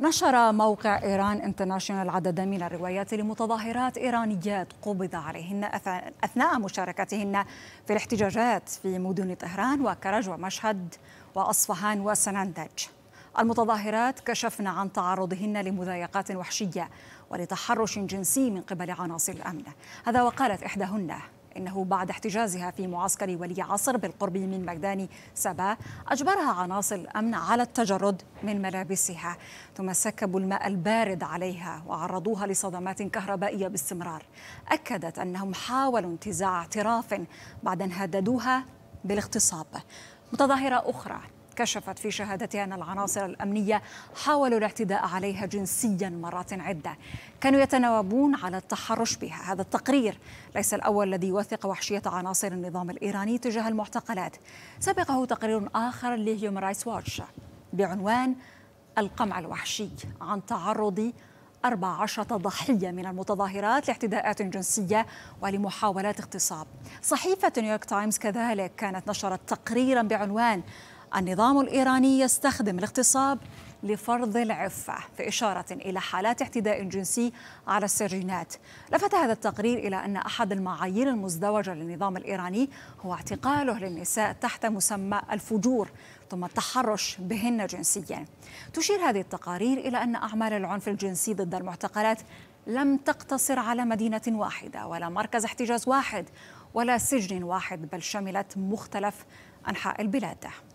نشر موقع إيران انترناشونال عددا من الروايات لمتظاهرات إيرانيات قبض عليهن أثناء مشاركتهن في الاحتجاجات في مدن طهران وكرج ومشهد وأصفهان وسنندج المتظاهرات كشفن عن تعرضهن لمضايقات وحشية ولتحرش جنسي من قبل عناصر الأمن هذا وقالت إحداهن إنه بعد احتجازها في معسكر ولي عصر بالقرب من ميدان سبا أجبرها عناصر الأمن على التجرد من ملابسها ثم سكبوا الماء البارد عليها وعرضوها لصدمات كهربائية باستمرار أكدت أنهم حاولوا انتزاع اعتراف بعد أن هددوها بالاغتصاب متظاهرة أخرى كشفت في شهادتها أن العناصر الأمنية حاولوا الاعتداء عليها جنسيا مرات عدة كانوا يتناوبون على التحرش بها هذا التقرير ليس الأول الذي يوثق وحشية عناصر النظام الإيراني تجاه المعتقلات سبقه تقرير آخر لهيوم رايتس واتش بعنوان القمع الوحشي عن تعرض 14 ضحية من المتظاهرات لاعتداءات جنسية ولمحاولات اغتصاب صحيفة نيويورك تايمز كذلك كانت نشرت تقريرا بعنوان النظام الإيراني يستخدم الاغتصاب لفرض العفة في إشارة إلى حالات اعتداء جنسي على السجينات لفت هذا التقرير إلى أن أحد المعايير المزدوجة للنظام الإيراني هو اعتقاله للنساء تحت مسمى الفجور ثم التحرش بهن جنسيا تشير هذه التقارير إلى أن أعمال العنف الجنسي ضد المعتقلات لم تقتصر على مدينة واحدة ولا مركز احتجاز واحد ولا سجن واحد بل شملت مختلف أنحاء البلاد